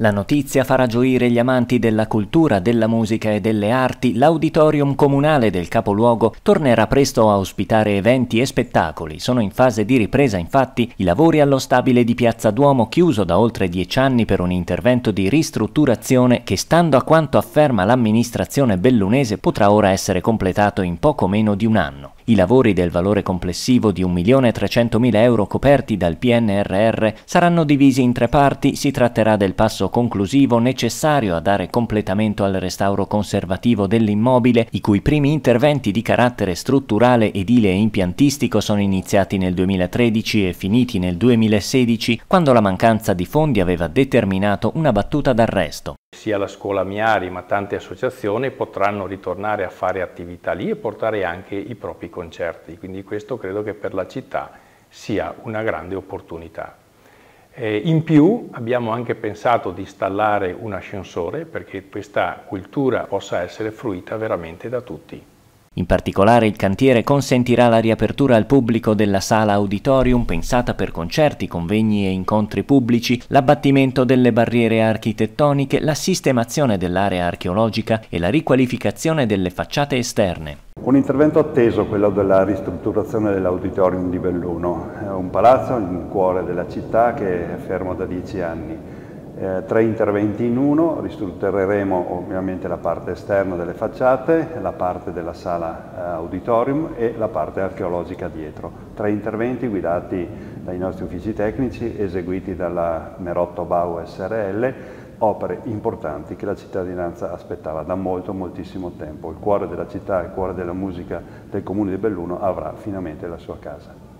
La notizia farà gioire gli amanti della cultura, della musica e delle arti. L'auditorium comunale del capoluogo tornerà presto a ospitare eventi e spettacoli. Sono in fase di ripresa, infatti, i lavori allo stabile di Piazza Duomo, chiuso da oltre dieci anni per un intervento di ristrutturazione che, stando a quanto afferma l'amministrazione bellunese, potrà ora essere completato in poco meno di un anno. I lavori del valore complessivo di 1.300.000 euro coperti dal PNRR saranno divisi in tre parti, si tratterà del passo conclusivo necessario a dare completamento al restauro conservativo dell'immobile, i cui primi interventi di carattere strutturale, edile e impiantistico sono iniziati nel 2013 e finiti nel 2016, quando la mancanza di fondi aveva determinato una battuta d'arresto sia la scuola Miari ma tante associazioni potranno ritornare a fare attività lì e portare anche i propri concerti, quindi questo credo che per la città sia una grande opportunità. Eh, in più abbiamo anche pensato di installare un ascensore perché questa cultura possa essere fruita veramente da tutti. In particolare il cantiere consentirà la riapertura al pubblico della sala auditorium pensata per concerti, convegni e incontri pubblici, l'abbattimento delle barriere architettoniche, la sistemazione dell'area archeologica e la riqualificazione delle facciate esterne. Un intervento atteso, quello della ristrutturazione dell'auditorium di Belluno, un palazzo nel cuore della città che è fermo da dieci anni eh, tre interventi in uno, ristruttureremo ovviamente la parte esterna delle facciate, la parte della sala eh, auditorium e la parte archeologica dietro. Tre interventi guidati dai nostri uffici tecnici, eseguiti dalla Merotto Bau SRL, opere importanti che la cittadinanza aspettava da molto moltissimo tempo. Il cuore della città, il cuore della musica del comune di Belluno avrà finalmente la sua casa.